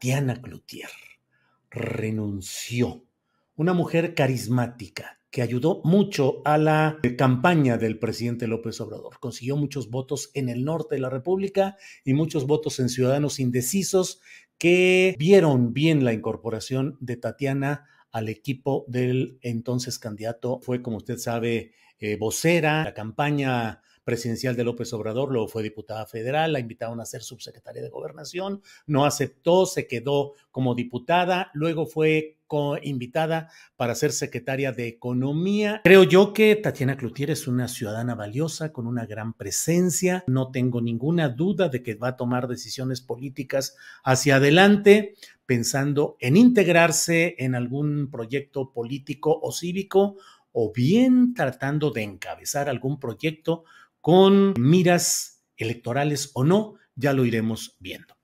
Tatiana Cloutier renunció. Una mujer carismática que ayudó mucho a la campaña del presidente López Obrador. Consiguió muchos votos en el norte de la República y muchos votos en ciudadanos indecisos que vieron bien la incorporación de Tatiana al equipo del entonces candidato. Fue, como usted sabe, eh, vocera, la campaña presidencial de López Obrador, luego fue diputada federal, la invitaron a ser subsecretaria de gobernación, no aceptó, se quedó como diputada, luego fue invitada para ser secretaria de Economía. Creo yo que Tatiana Cloutier es una ciudadana valiosa, con una gran presencia. No tengo ninguna duda de que va a tomar decisiones políticas hacia adelante, pensando en integrarse en algún proyecto político o cívico, o bien tratando de encabezar algún proyecto con miras electorales o no, ya lo iremos viendo.